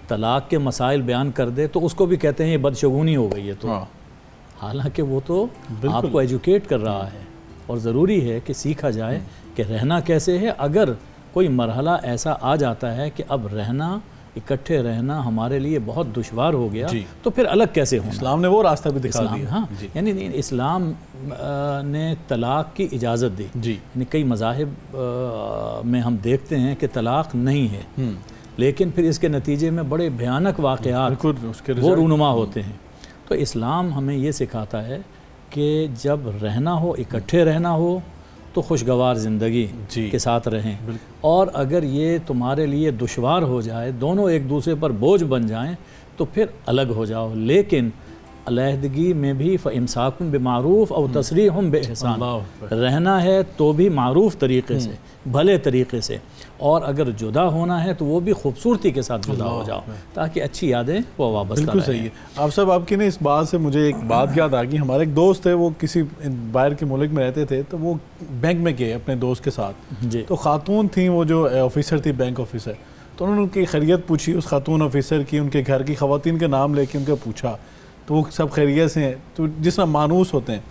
तलाक के मसाइल बयान कर दे तो उसको भी कहते हैं ये बदशगुनी हो गई है तो हाँ। हालांकि वो तो आपको एजुकेट कर रहा है और ज़रूरी है कि सीखा जाए हम्म। कि रहना कैसे है अगर कोई मरहला ऐसा आ जाता है कि अब रहना इकट्ठे रहना हमारे लिए बहुत दुशवार हो गया तो फिर अलग कैसे हो इस्लाम ने वो रास्ता भी दिखा दिया हाँ यानी इस्लाम ने तलाक की इजाज़त दी जी यानी कई मजाहब में हम देखते हैं कि तलाक नहीं है हम्म। लेकिन फिर इसके नतीजे में बड़े भयानक वाक़ वो रूनुमा हम्म। होते हैं तो इस्लाम हमें ये सिखाता है कि जब रहना हो इकट्ठे रहना हो तो खुशगवार ज़िंदगी के साथ रहें और अगर ये तुम्हारे लिए दुशवार हो जाए दोनों एक दूसरे पर बोझ बन जाएं तो फिर अलग हो जाओ लेकिन अलहदगी में भी फ़मसाकुम बेमारूफ़ और तसरी हम बेहसान रहना है तो भी मरूफ़ तरीके से हम्म। भले तरीके से और अगर जुदा होना है तो वो भी खूबसूरती के साथ जुदा हो जाओ ताकि अच्छी यादें वो वापस बिल्कुल सही है आप सब आपकी ना इस बात से मुझे एक बात याद आ गई हमारे एक दोस्त है वो किसी बाहर के मुल्क में रहते थे तो वो बैंक में गए अपने दोस्त के साथ जी तो खातून थी वो जो ऑफिसर थी बैंक ऑफिसर तो उन्होंने उनकी खैरियत पूछी उस खातून ऑफिसर की उनके घर की खातन के नाम लेके उनके पूछा तो वो सब खैरियत से हैं तो जिस तरह मानूस होते हैं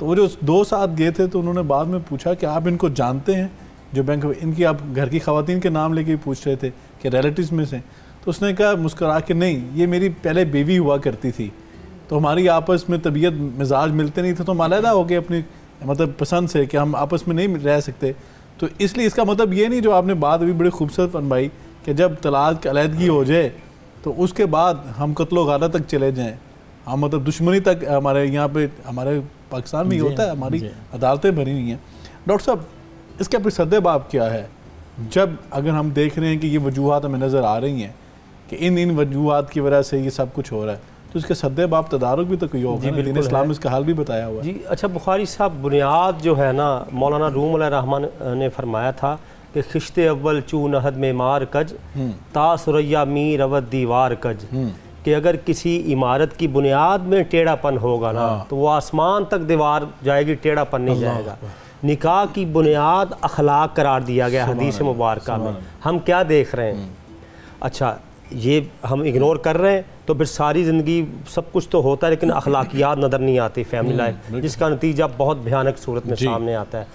तो वो जो दो साथ गए थे तो उन्होंने बाद में पूछा कि आप इनको जानते हैं जो बैंक इनकी आप घर की खातन के नाम लेके पूछ रहे थे कि रिलेटिव में से तो उसने कहा मुस्करा के नहीं ये मेरी पहले बीवी हुआ करती थी तो हमारी आपस में तबीयत मिजाज मिलते नहीं थे तो मालदा हो गए अपनी मतलब पसंद से कि हम आपस में नहीं रह सकते तो इसलिए इसका मतलब ये नहीं जो आपने बात अभी बड़ी खूबसूरत बनवाई कि जब तलाक अलीहदगी हो जाए तो उसके बाद हम कत्लो गारा तक चले जाएँ हाँ मतलब दुश्मनी तक हमारे यहाँ पे हमारे पाकिस्तान में ही होता है हमारी अदालतें भरी हुई हैं डॉक्टर साहब इसका प्रसद बाब क्या है जब अगर हम देख रहे हैं कि ये वजूहत हमें नज़र आ रही हैं कि इन इन वजूहत की वजह से ये सब कुछ हो रहा है तो इसके सदे बाप तदारक भी तो कोई होगा इस्लाम इसका हाल भी बताया हुआ जी अच्छा बुखारी साहब बुनियाद जो है ना मौलाना रूम रहमान ने फरमाया था कि खिश्ते अव्वल चू नहद में मार कज हम्म। ता सुरैया मीर अवध दीवार कज हम्म। कि अगर किसी इमारत की बुनियाद में टेढ़ापन होगा ना हाँ। तो वो आसमान तक दीवार जाएगी टेढ़ापन नहीं जाएगा निकाह की बुनियाद अखलाक करार दिया गया हदीस मुबारक में हम क्या देख रहे हैं हम्म। अच्छा ये हम इग्नोर कर रहे हैं तो फिर सारी ज़िंदगी सब कुछ तो होता है लेकिन अखलाकियात नज़र नहीं आती फैमिली हम्म, लाइफ जिसका नतीजा बहुत भयानक सूरत में सामने आता है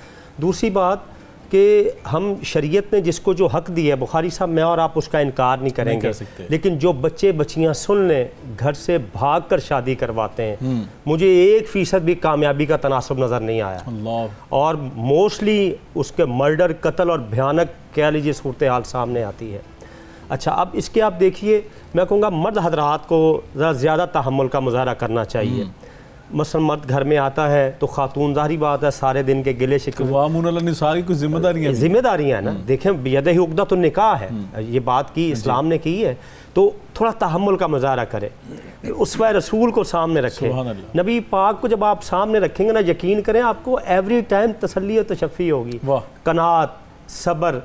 दूसरी बात कि हम शरीयत ने जिसको जो हक दिया है बुखारी साहब मैं और आप उसका इनकार नहीं करेंगे नहीं कर सकते। लेकिन जो बच्चे बच्चियां सुन लें घर से भाग कर शादी करवाते हैं हम्म। मुझे एक फ़ीसद भी कामयाबी का तनासब नज़र नहीं आया और मोस्टली उसके मर्डर कत्ल और भयानक कह लीजिए सूरत हाल सामने आती है अच्छा अब इसके आप देखिए मैं कहूँगा मर्द हजरात को ज़्यादा तहमुल का मुजाहरा करना चाहिए हम्म। मसल मर्द घर में आता है तो खातून जारी बात है सारे दिन के गिले शिकवे तो सारी कुछ जिम्मेदारियाँ जिम्मेदारियाँ ना हम्म। देखें बेद ही उगदा तो निकाह है हम्म। ये बात की इस्लाम ने की है तो थोड़ा तहमुल का मजारा करें उस रसूल को सामने रखें नबी पाक को जब आप सामने रखेंगे ना यकीन करें आपको एवरी टाइम तसली और तशफ़ी होगी कनात सब्र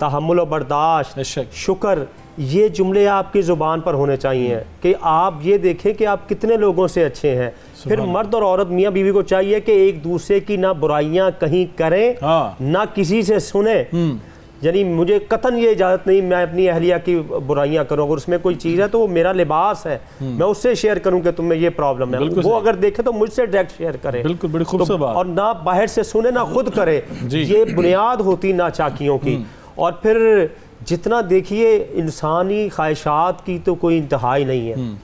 तहमुल बर्दाश्त शुक्र ये जुमले आपकी ज़ुबान पर होने चाहिए हम्म। कि आप ये देखें कि आप कितने लोगों से अच्छे हैं फिर मर्द और औरत मियाँ बीवी को चाहिए कि एक दूसरे की ना बुराइयाँ कहीं करें हाँ। ना किसी से सुने हम्म। यानी मुझे कतन ये इजाज़त नहीं मैं अपनी अहलिया की बुराइयाँ करूँ अगर उसमें कोई चीज़ है तो वो मेरा लिबास है हम्म। मैं उससे शेयर करूँ कि तुम्हें ये प्रॉब्लम है वो अगर देखे तो मुझसे डायरेक्ट शेयर करें बिल्कुल बड़ी तो और ना बाहर से सुने ना खुद करे ये बुनियाद होती ना चाकियों की और फिर जितना देखिए इंसानी ख्वाहिशात की तो कोई इंतहा नहीं है हम्म।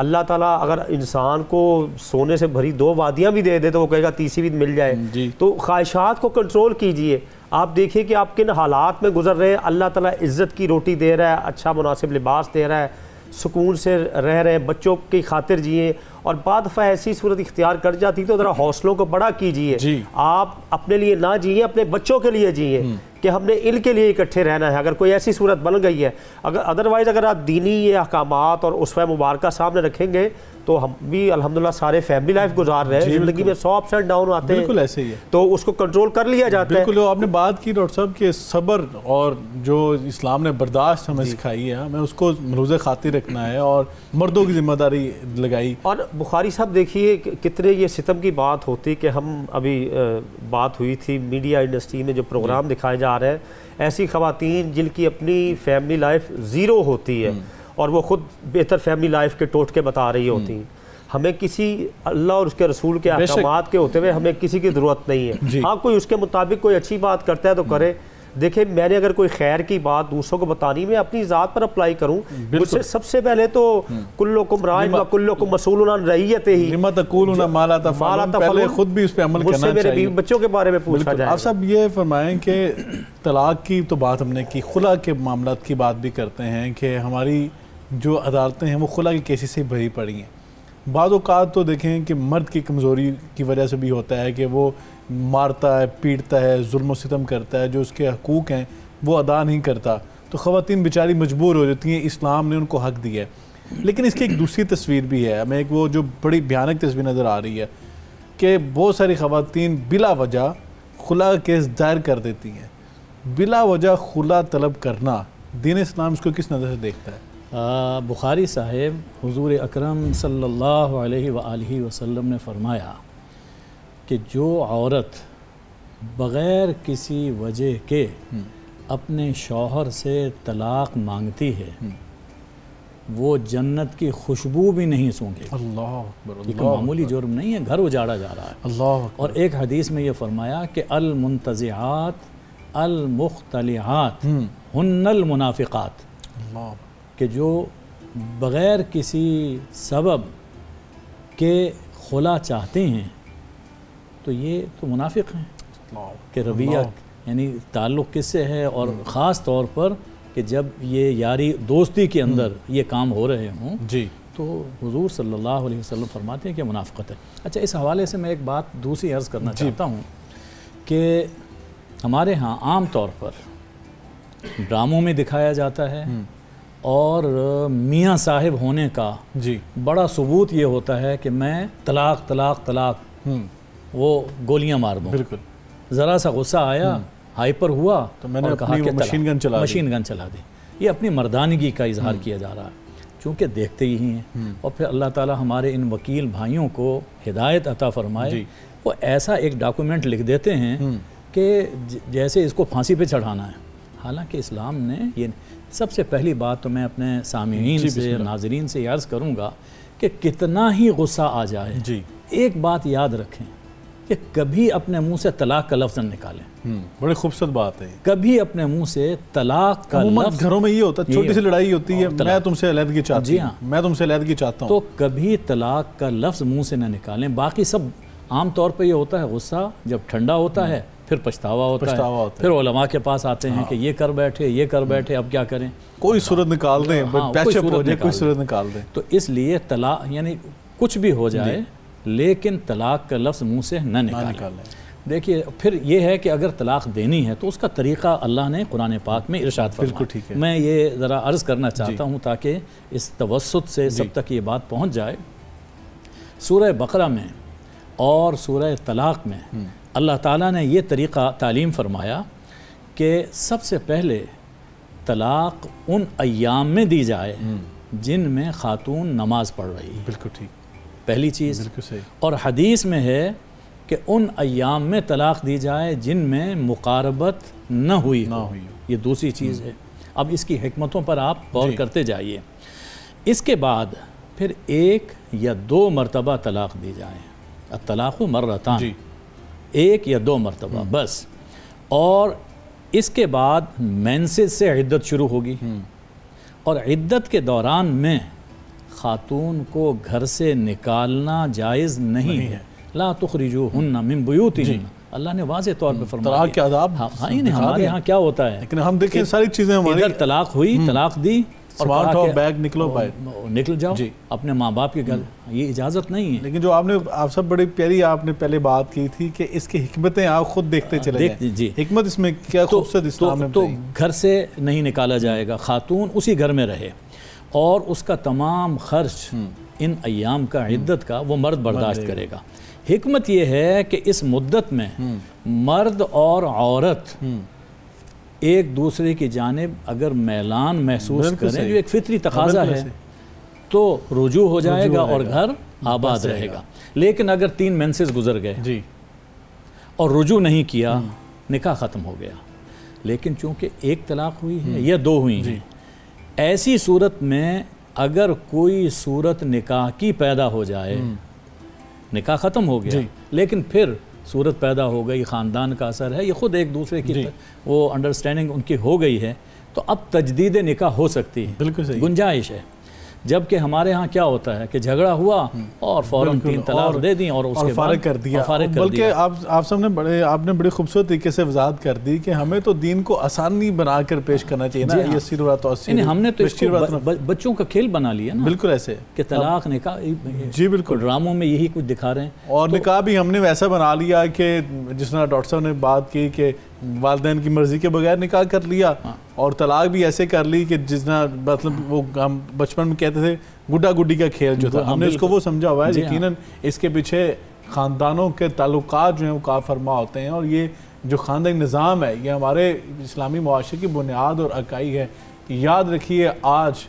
अल्लाह ताला अगर इंसान को सोने से भरी दो वादियाँ भी दे दे तो वो कहेगा तीसरी भी मिल जाए हम्म, तो ख्वाहिशात को कंट्रोल कीजिए आप देखिए कि आप किन हालात में गुजर रहे हैं अल्लाह ताला इज़्ज़त की रोटी दे रहा है अच्छा मुनासिब लिबास दे रहा है सुकून से रह रहे बच्चों की खातिर जिए और बाद दफ़ा ऐसी सूरत इख्तियार कर जाती तो ज़रा हौसलों को बड़ा कीजिए आप अपने लिए ना जिए अपने बच्चों के लिए जिए हम्म। कि हमने इल के लिए इकट्ठे रहना है अगर कोई ऐसी सूरत बन गई है अगर अदरवाइज़ अगर आप दीनी ये अहकाम और उस मुबारक सामने रखेंगे तो हम भी अल्हम्दुलिल्लाह सारे फैमिली लाइफ गुजार रहे हैं जिंदगी में सौ अप्स डाउन आते हैं बिल्कुल ऐसे ही है तो उसको कंट्रोल कर लिया जाता है बिल्कुल आपने बात की डॉक्टर साहब के सब्र और जो इस्लाम ने बर्दाश्त हमें सिखाई है हमें उसको मरूज खातिर रखना है और मर्दों की जिम्मेदारी लगाई और बुखारी साहब देखिए कितने ये सितम की बात होती कि हम अभी बात हुई थी मीडिया इंडस्ट्री में जो प्रोग्राम दिखाए जा रहे हैं ऐसी खातन जिनकी अपनी फैमिली लाइफ ज़ीरो होती है हम्म। और वो ख़ुद बेहतर फैमिली लाइफ के टोट के बता रही हम्म। होती हैं हमें किसी अल्लाह और उसके रसूल के अहकाम के होते हुए हमें किसी की ज़रूरत नहीं है हाँ कोई उसके मुताबिक कोई अच्छी बात करता है तो करे देखिए मैंने अगर कोई खैर की बात दूसरों को बतानी मैं अपनी ज़ात पर अप्लाई करूं मुझसे सबसे पहले तो कुल्लो हम्म। कुल्लो ही खुद भी उस पर अमल बच्चों के बारे में पूछा जाए आप सब ये फरमाएं कि तलाक की तो बात हमने की खुला के मामला की बात भी करते हैं कि हमारी जो अदालतें हैं वो खुला के केसेस से भरी पड़ी हैं बाद तो देखें कि मर्द की कमज़ोरी की वजह से भी होता है कि वो मारता है पीटता है जुल्म सितम करता है जो उसके हकूक़ हैं वो अदा नहीं करता तो ख़वान बेचारी मजबूर हो जाती हैं इस्लाम ने उनको हक दिया है लेकिन इसकी एक दूसरी तस्वीर भी है हमें एक वो जो बड़ी भयानक तस्वीर नज़र आ रही है कि बहुत सारी ख़वान बिला वजह खुला केस दायर कर देती हैं बिला वजह खुला तलब करना दीन इस्लाम इसको किस नज़र से देखता है बुखारी साहेब हजूर अक्रम सल्ला वसम ने फरमाया कि जो औरत बग़ैर किसी वजह के हम्म। अपने शौहर से तलाक़ मांगती है हम्म। वो जन्नत की खुशबू भी नहीं सूंगे अल्लाह मामूली जुर्म नहीं है घर उजाड़ा जा रहा है अल्लाह और एक हदीस में ये फरमाया कि अलमुंतज़ात अलमुख्तलियात हन्नल हम्म। मुनाफिकात कि जो बग़ैर किसी सबब के खुला चाहते हैं तो ये तो मुनाफिक हैं कि रवैया यानी ताल्लुक़ किससे है और हम्म। ख़ास तौर पर कि जब ये यारी दोस्ती के अंदर हम्म। ये काम हो रहे हों जी तो हुजूर सल्लल्लाहु अलैहि वसल्लम फरमाते हैं कि मुनाफ़त है अच्छा इस हवाले से मैं एक बात दूसरी अर्ज़ करना चाहता हूँ कि हमारे यहाँ आम तौर पर ड्रामों में दिखाया जाता है हम्म। और मियाँ साहिब होने का जी बड़ा सबूत ये होता है कि मैं तलाक तलाक तलाक हम्म। वो गोलियाँ मार दूँ बिल्कुल ज़रा सा गुस्सा आया हम्म। हाइपर हुआ तो मैंने और कहा कि मशीन गन चला मशीन गन चला दी ये अपनी मर्दानगी का इजहार हम्म। किया जा रहा है चूँकि देखते ही हैं और फिर अल्लाह ताला हमारे इन वकील भाइयों को हिदायत अता फरमाए वो ऐसा एक डॉक्यूमेंट लिख देते हैं कि जैसे इसको फांसी पे चढ़ाना है हालांकि इस्लाम ने ये सबसे पहली बात तो मैं अपने सामीन से नाजरीन से अर्ज़ करूँगा कि कितना ही गुस्सा आ जाए जी एक बात याद रखें कि कभी अपने मुंह से तलाक का लफ्ज़ निकालें हम्म, बड़ी खूबसूरत बात है कभी अपने मुंह से तलाक का लफ्ज घरों में ये होता है छोटी सी लड़ाई होती है मैं तुमसे अलहदगी चाहती जी हाँ मैं तुमसे अलहदगी चाहता तो हूँ तो कभी तलाक का लफ्ज़ मुंह से ना निकालें बाकी सब आम तौर पर यह होता है गुस्सा जब ठंडा होता हम्म। है फिर पछतावा होता पछतावा है फिर ओलमा के पास आते हैं हाँ। कि ये कर बैठे ये कर बैठे अब क्या करें कोई सूरत निकाल दें हाँ, कोई सूरत निकाल दें तो इसलिए तलाक यानी कुछ भी हो जाए लेकिन तलाक का लफ्ज़ मुँह से न निकालें देखिए फिर ये है कि अगर तलाक देनी है तो उसका तरीक़ा अल्लाह ने कुरान पाक में इरशाद बिल्कुल ठीक है मैं ये ज़रा अर्ज़ करना चाहता हूँ ताकि इस तवसत से सब तक ये बात पहुँच जाए सूर बकरा में और सूर तलाक में हम्म। अल्लाह ताला ने यह तरीक़ा तालीम फरमाया कि सबसे पहले तलाक़ उन अयाम में दी जाए हम्म। जिन में ख़ातून नमाज़ पढ़ रही है बिल्कुल ठीक पहली चीज़ बिल्कुल सही और हदीस में है कि उन अयाम में तलाक़ दी जाए जिन में मुकारबत न हुई ना हुई ये दूसरी चीज़ हम्म। है अब इसकी हमतों पर आप गौर करते जाइए इसके बाद फिर एक या दो मरतबा तलाक़ दी जाए तलाक़ मर्रतान एक या दो मरतबा हम्म। बस और इसके बाद मैंसेज से इद्दत शुरू होगी हम्म। और इद्दत के दौरान में ख़ातून को घर से निकालना जायज़ नहीं, नहीं है ला तुखरिजू हन्ना मिन अल्लाह ने वाज तौर पर हम्म। फरमाया के आदाब हाँ, हाँ हमारे यहाँ क्या होता है लेकिन हम देखें सारी चीज़ें हमारी तलाक हुई तलाक दी स्मार्ट हो बैग निकलो बाहर निकल जाओ जी अपने माँ बाप के घर हम्म। ये इजाज़त नहीं है लेकिन जो आपने आप सब बड़ी प्यारी आपने पहले बात की थी कि इसकी हमतें आप खुद देखते हाँ, चले देख, जी हमत इसमें क्या तो, तो, तो घर से नहीं निकाला जाएगा खातून उसी घर में रहे और उसका तमाम खर्च हम्म। इन अयाम का हम्म। इद्दत का वो मर्द बर्दाश्त करेगा हमत यह है कि इस मुद्दत में मर्द और औरत एक दूसरे की जानब अगर मैलान महसूस करें जो एक फितरी हाँ, तकाजा है तो रुजू हो जाएगा और घर आबाद रहेगा लेकिन अगर तीन मेंसेस गुजर गए जी और रुजू नहीं किया हम्म। निकाह ख़त्म हो गया लेकिन चूंकि एक तलाक हुई है हम्म। या दो हुई हैं ऐसी सूरत में अगर कोई सूरत निकाह की पैदा हो जाए हम्म। निकाह ख़त्म हो गया लेकिन फिर सूरत पैदा हो गई ख़ानदान का असर है ये ख़ुद एक दूसरे की वो अंडरस्टैंडिंग उनकी हो गई है तो अब तजदीद निका हो सकती है बिल्कुल गुंजाइश है जबकि हमारे यहाँ क्या होता है कि झगड़ा हुआ हम्म। और फौरन तीन तलाक दे दी और उसके फारग कर दिया फारग बल्कि आप आप सबने बड़े आपने बड़ी खूबसूरत तरीके से वजाहत कर दी कि हमें तो दीन को आसानी बना कर पेश करना चाहिए ना तो हमने तो, तो- बच्चों का खेल बना लिया ना बिल्कुल ऐसे कि तलाक निका जी बिल्कुल ड्रामों में यही कुछ दिखा रहे हैं और तो- निका भी हमने वैसा बना लिया कि जिस तरह डॉक्टर साहब ने बात की कि वालदेन की मर्जी के बगैर निकाह कर लिया हाँ। और तलाक भी ऐसे कर ली कि जितना मतलब वो हम बचपन में कहते थे गुड्डा गुड्डी का खेल जो हाँ, था हाँ, हमने इसको वो समझा हुआ है यकीन हाँ। इसके पीछे ख़ानदानों के ताल्लुक जो हैं वो काफरमा होते हैं और ये जो ख़ानदानी निज़ाम है ये हमारे इस्लामी माशरे की बुनियाद और अकाई है याद रखिए आज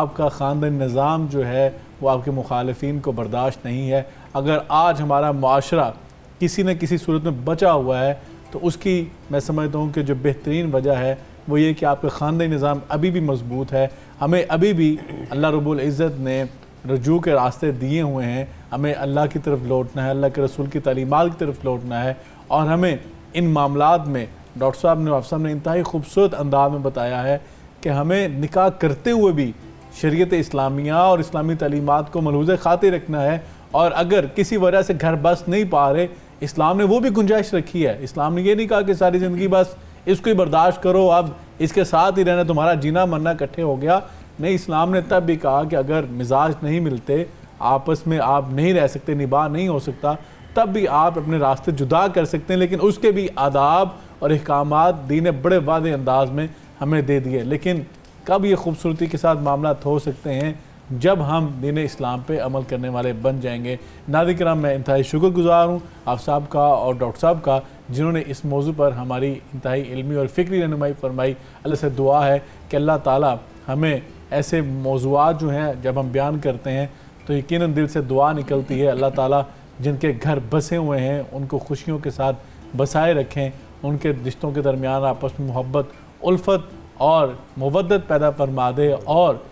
आपका ख़ानदानी निज़ाम जो है वो आपके मुखालफी को बर्दाश्त नहीं है अगर आज हमारा माशरा किसी न किसी सूरत में बचा हुआ है तो उसकी मैं समझता हूँ कि जो बेहतरीन वजह है वो ये कि आपका ख़ानदानी निज़ाम अभी भी मजबूत है हमें अभी भी अल्लाह रबुल्ज़त ने रजू के रास्ते दिए हुए हैं हमें अल्लाह की तरफ लौटना है अल्लाह के रसूल की तलीमत की तरफ लौटना है और हमें इन मामला में डॉक्टर साहब ने अफसर ने इंतहाई खूबसूरत अंदाज में बताया है कि हमें निकाह करते हुए भी शरीत इस्लामिया और इस्लामी तलीमत को मलूज़ खाते रखना है और अगर किसी वजह से घर बस नहीं पा रहे इस्लाम ने वो भी गुंजाइश रखी है इस्लाम ने ये नहीं कहा कि सारी ज़िंदगी बस इसको ही बर्दाश्त करो अब इसके साथ ही रहना तुम्हारा जीना मरना इकट्ठे हो गया नहीं इस्लाम ने तब भी कहा कि अगर मिजाज नहीं मिलते आपस में आप नहीं रह सकते निभा नहीं हो सकता तब भी आप अपने रास्ते जुदा कर सकते हैं लेकिन उसके भी आदाब और अहकाम दीन बड़े वादे अंदाज में हमें दे दिए लेकिन कब ये खूबसूरती के साथ मामला हो सकते हैं जब हम दीन इस्लाम पे अमल करने वाले बन जाएंगे नादिक कराम मैं इंतहाई शुक्र गुज़ार हूँ आप साहब का और डॉक्टर साहब का जिन्होंने इस मौजू पर हमारी इंतहाई इलमी और फ़िक्री रनुमाई फरमाई अल्लाह से दुआ है कि अल्लाह ताली हमें ऐसे मौजूद जो हैं जब हम बयान करते हैं तो यकीन दिल से दुआ निकलती है अल्लाह ताली जिनके घर बसे हुए हैं उनको खुशियों के साथ बसाए रखें उनके रिश्तों के दरमियान आपस में मोहब्बत उल्फत और मुबदत पैदा फरमा दे और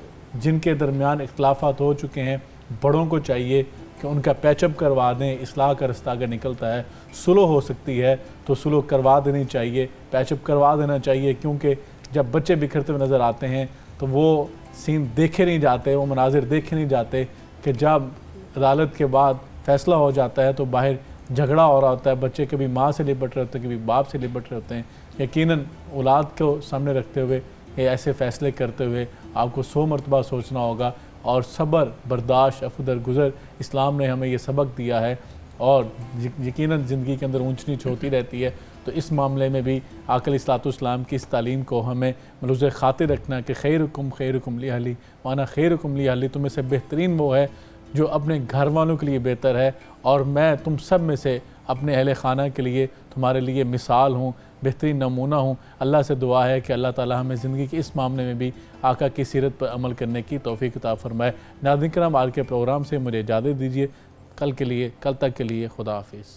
जिनके दरमियान इख्लाफात हो चुके हैं बड़ों को चाहिए कि उनका पैचअप करवा दें इसलाह का रास्ता अगर निकलता है स्लो हो सकती है तो स्लो करवा देनी चाहिए पैचअप करवा देना चाहिए क्योंकि जब बच्चे बिखरते हुए नज़र आते हैं तो वो सीन देखे नहीं जाते वो मनाजिर देखे नहीं जाते कि जब अदालत के बाद फैसला हो जाता है तो बाहर झगड़ा हो रहा होता है बच्चे कभी माँ से लिपट रहे होते हैं कभी बाप से लिपट रहे होते हैं यकीन औलाद को सामने रखते हुए ऐसे फ़ैसले करते हुए आपको सौ मरतबा सोचना होगा और सब्र बर्दाश्त अफदर गुज़र इस्लाम ने हमें ये सबक दिया है और यकीन ज़िंदगी के अंदर ऊँच नीच होती रहती है तो इस मामले में भी आकल सलातम की इस तालीम को हमें मलुज ख़ातिर रखना कि खैर हुकुम खैर हुकुम अली माना खैर हुकुम अली तुम्हें से बेहतरीन वो है जो अपने घर वालों के लिए बेहतर है और मैं तुम सब में से अपने अहल ख़ाना के लिए तुम्हारे लिए मिसाल हूँ बेहतरीन नमूना हूँ अल्लाह से दुआ है कि अल्लाह ताला हमें ज़िंदगी के इस मामले में भी आका की सीरत पर अमल करने की तोफ़ी किताब फरमाए नादिन कराम आज के प्रोग्राम से मुझे इजाज़त दीजिए कल के लिए कल तक के लिए खुदा हाफिज़